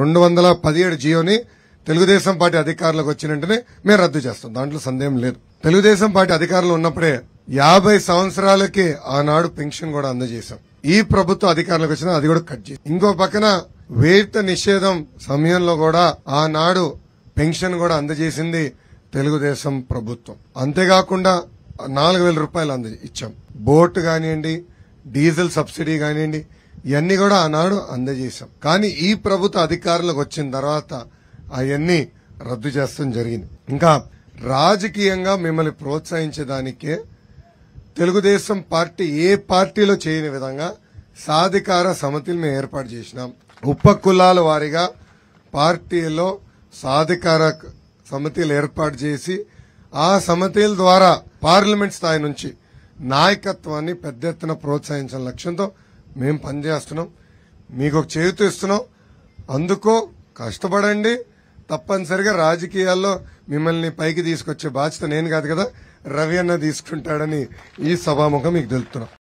రెండు వందల పదిహేడు జియోని తెలుగుదేశం పార్టీ అధికారులకు వచ్చిన వెంటనే మేము రద్దు చేస్తాం దాంట్లో సందేహం లేదు తెలుగుదేశం పార్టీ అధికారులు ఉన్నప్పుడే యాభై సంవత్సరాలకి ఆనాడు పెన్షన్ కూడా అందజేశాం ఈ ప్రభుత్వ అధికారులకు వచ్చిన అది కూడా కట్ చేసి ఇంకో పక్కన వేత నిషేధం సమయంలో కూడా ఆనాడు పెన్షన్ కూడా అందజేసింది తెలుగుదేశం ప్రభుత్వం అంతేకాకుండా నాలుగు వేల రూపాయలు అంద ఇచ్చాం బోట్ కానివ్వండి డీజిల్ సబ్సిడీ కానివ్వండి ఇవన్నీ కూడా ఆనాడు అందజేశాం కానీ ఈ ప్రభుత్వ అధికారులకు వచ్చిన తర్వాత అవన్నీ రద్దు చేస్తాం జరిగింది ఇంకా రాజకీయంగా మిమ్మల్ని ప్రోత్సహించడానికే తెలుగుదేశం పార్టీ ఏ పార్టీలో చేయని విధంగా సాధికార సమితిని మేము ఏర్పాటు చేసినాం ఉప కులాల వారీగా పార్టీలో సాధికార సమితిలు ఏర్పాటు చేసి ఆ సమితిల ద్వారా పార్లమెంట్ స్థాయి నుంచి నాయకత్వాన్ని పెద్ద ఎత్తున ప్రోత్సహించిన లక్ష్యంతో మేము పనిచేస్తున్నాం మీకు ఒక చేతి ఇస్తున్నాం అందుకో కష్టపడండి తప్పనిసరిగా రాజకీయాల్లో మిమ్మల్ని పైకి తీసుకొచ్చే బాధ్యత నేను కాదు కదా రవి అన్న తీసుకుంటాడని ఈ సభాముఖం మీకు తెలుపుతున్నాం